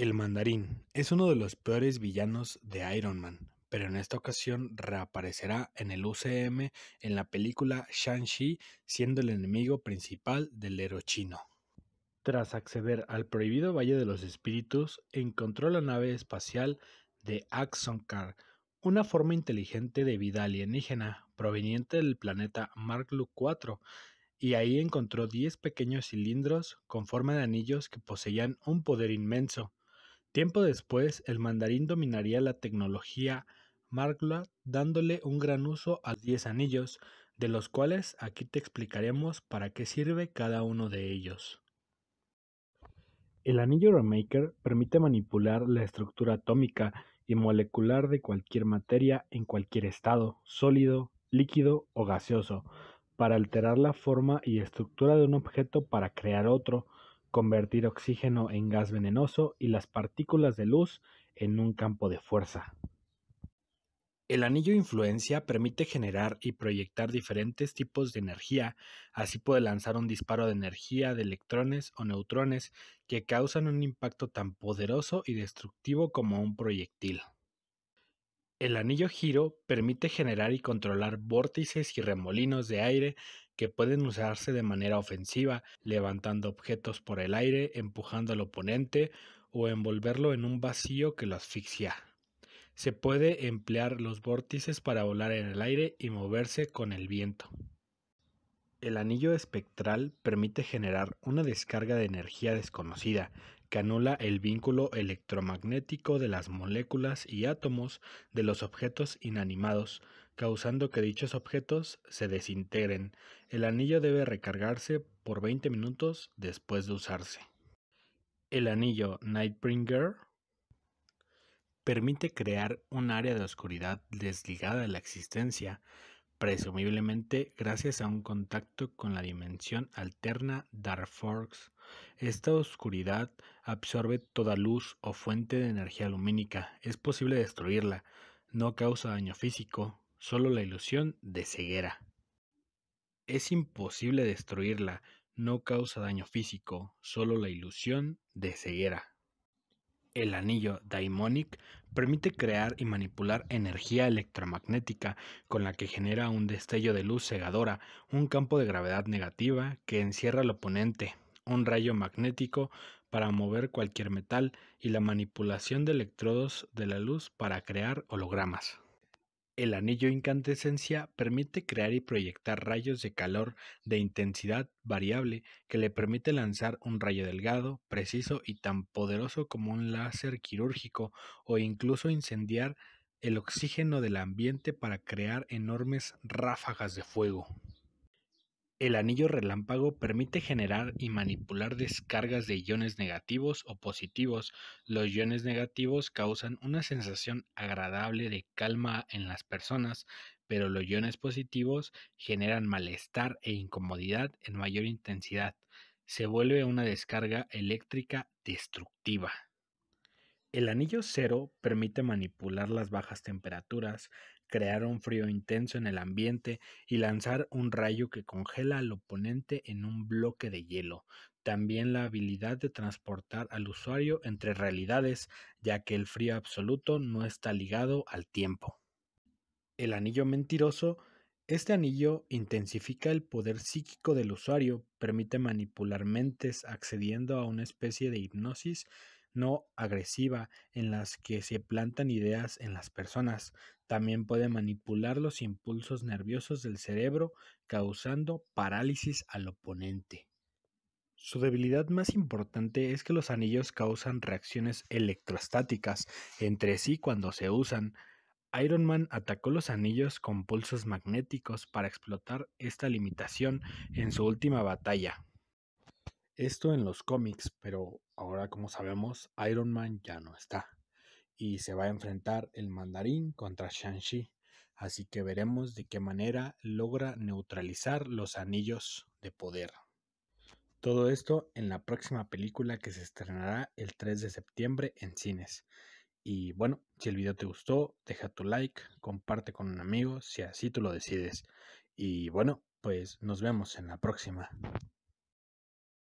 El Mandarín es uno de los peores villanos de Iron Man, pero en esta ocasión reaparecerá en el UCM en la película Shang-Chi, siendo el enemigo principal del héroe chino. Tras acceder al prohibido Valle de los Espíritus, encontró la nave espacial de Axoncar, una forma inteligente de vida alienígena proveniente del planeta Marklu 4 y ahí encontró 10 pequeños cilindros con forma de anillos que poseían un poder inmenso. Tiempo después, el mandarín dominaría la tecnología Markload dándole un gran uso a 10 anillos, de los cuales aquí te explicaremos para qué sirve cada uno de ellos. El anillo Remaker permite manipular la estructura atómica y molecular de cualquier materia en cualquier estado, sólido, líquido o gaseoso, para alterar la forma y estructura de un objeto para crear otro, convertir oxígeno en gas venenoso y las partículas de luz en un campo de fuerza. El anillo influencia permite generar y proyectar diferentes tipos de energía, así puede lanzar un disparo de energía de electrones o neutrones que causan un impacto tan poderoso y destructivo como un proyectil. El anillo giro permite generar y controlar vórtices y remolinos de aire que pueden usarse de manera ofensiva, levantando objetos por el aire, empujando al oponente o envolverlo en un vacío que lo asfixia. Se puede emplear los vórtices para volar en el aire y moverse con el viento. El anillo espectral permite generar una descarga de energía desconocida, que anula el vínculo electromagnético de las moléculas y átomos de los objetos inanimados, causando que dichos objetos se desintegren. El anillo debe recargarse por 20 minutos después de usarse. El anillo Nightbringer permite crear un área de oscuridad desligada de la existencia, presumiblemente gracias a un contacto con la dimensión alterna Dark Forks. Esta oscuridad absorbe toda luz o fuente de energía lumínica. Es posible destruirla. No causa daño físico, solo la ilusión de ceguera. Es imposible destruirla. No causa daño físico, solo la ilusión de ceguera. El anillo Daimonic permite crear y manipular energía electromagnética con la que genera un destello de luz cegadora, un campo de gravedad negativa que encierra al oponente, un rayo magnético para mover cualquier metal y la manipulación de electrodos de la luz para crear hologramas. El anillo incandescencia permite crear y proyectar rayos de calor de intensidad variable que le permite lanzar un rayo delgado, preciso y tan poderoso como un láser quirúrgico o incluso incendiar el oxígeno del ambiente para crear enormes ráfagas de fuego. El anillo relámpago permite generar y manipular descargas de iones negativos o positivos. Los iones negativos causan una sensación agradable de calma en las personas, pero los iones positivos generan malestar e incomodidad en mayor intensidad. Se vuelve una descarga eléctrica destructiva. El anillo cero permite manipular las bajas temperaturas, crear un frío intenso en el ambiente y lanzar un rayo que congela al oponente en un bloque de hielo. También la habilidad de transportar al usuario entre realidades, ya que el frío absoluto no está ligado al tiempo. El anillo mentiroso este anillo intensifica el poder psíquico del usuario, permite manipular mentes accediendo a una especie de hipnosis no agresiva en las que se plantan ideas en las personas. También puede manipular los impulsos nerviosos del cerebro, causando parálisis al oponente. Su debilidad más importante es que los anillos causan reacciones electrostáticas entre sí cuando se usan. Iron Man atacó los anillos con pulsos magnéticos para explotar esta limitación en su última batalla. Esto en los cómics, pero ahora como sabemos, Iron Man ya no está. Y se va a enfrentar el mandarín contra Shang-Chi. Así que veremos de qué manera logra neutralizar los anillos de poder. Todo esto en la próxima película que se estrenará el 3 de septiembre en cines. Y bueno, si el video te gustó, deja tu like, comparte con un amigo si así tú lo decides. Y bueno, pues nos vemos en la próxima.